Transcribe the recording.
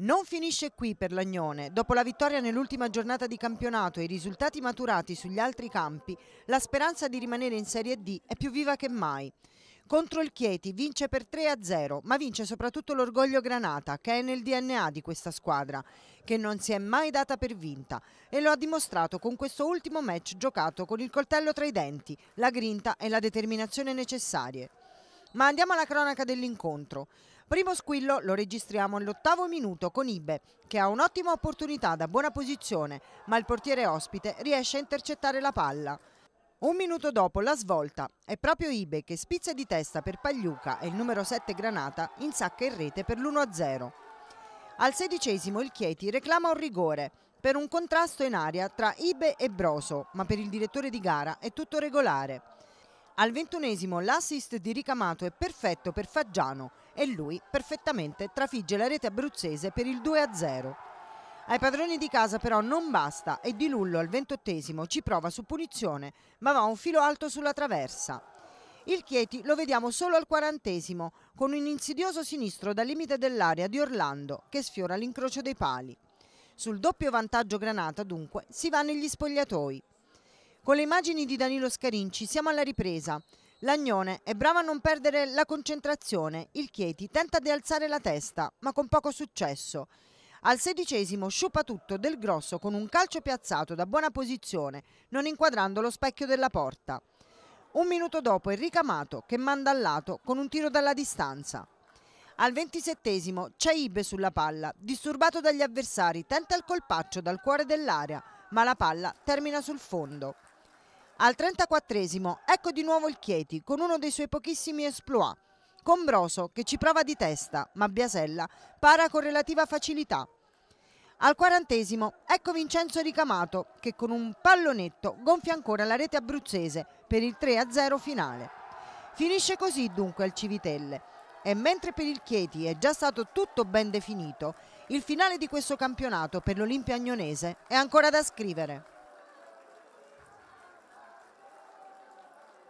Non finisce qui per l'Agnone. Dopo la vittoria nell'ultima giornata di campionato e i risultati maturati sugli altri campi, la speranza di rimanere in Serie D è più viva che mai. Contro il Chieti vince per 3-0, ma vince soprattutto l'orgoglio granata, che è nel DNA di questa squadra, che non si è mai data per vinta e lo ha dimostrato con questo ultimo match giocato con il coltello tra i denti, la grinta e la determinazione necessarie. Ma andiamo alla cronaca dell'incontro. Primo squillo lo registriamo all'ottavo minuto con Ibe, che ha un'ottima opportunità da buona posizione, ma il portiere ospite riesce a intercettare la palla. Un minuto dopo la svolta è proprio Ibe che spizza di testa per Pagliuca e il numero 7 Granata insacca in rete per l'1-0. Al sedicesimo il Chieti reclama un rigore per un contrasto in aria tra Ibe e Broso, ma per il direttore di gara è tutto regolare. Al ventunesimo l'assist di Ricamato è perfetto per Faggiano e lui perfettamente trafigge la rete abruzzese per il 2-0. Ai padroni di casa però non basta e Di Lullo al ventottesimo ci prova su punizione ma va un filo alto sulla traversa. Il Chieti lo vediamo solo al quarantesimo con un insidioso sinistro dal limite dell'area di Orlando che sfiora l'incrocio dei pali. Sul doppio vantaggio granata dunque si va negli spogliatoi. Con le immagini di Danilo Scarinci siamo alla ripresa. Lagnone è bravo a non perdere la concentrazione, il Chieti tenta di alzare la testa, ma con poco successo. Al sedicesimo sciupa tutto del grosso con un calcio piazzato da buona posizione, non inquadrando lo specchio della porta. Un minuto dopo è ricamato che manda al lato con un tiro dalla distanza. Al ventisettesimo c'è Ibe sulla palla, disturbato dagli avversari, tenta il colpaccio dal cuore dell'area, ma la palla termina sul fondo. Al 34esimo, ecco di nuovo il Chieti con uno dei suoi pochissimi esploit. Con Broso che ci prova di testa, ma Biasella para con relativa facilità. Al quarantesimo, ecco Vincenzo Ricamato che con un pallonetto gonfia ancora la rete abruzzese per il 3-0 finale. Finisce così dunque il Civitelle e mentre per il Chieti è già stato tutto ben definito, il finale di questo campionato per l'Olimpia Agnonese è ancora da scrivere.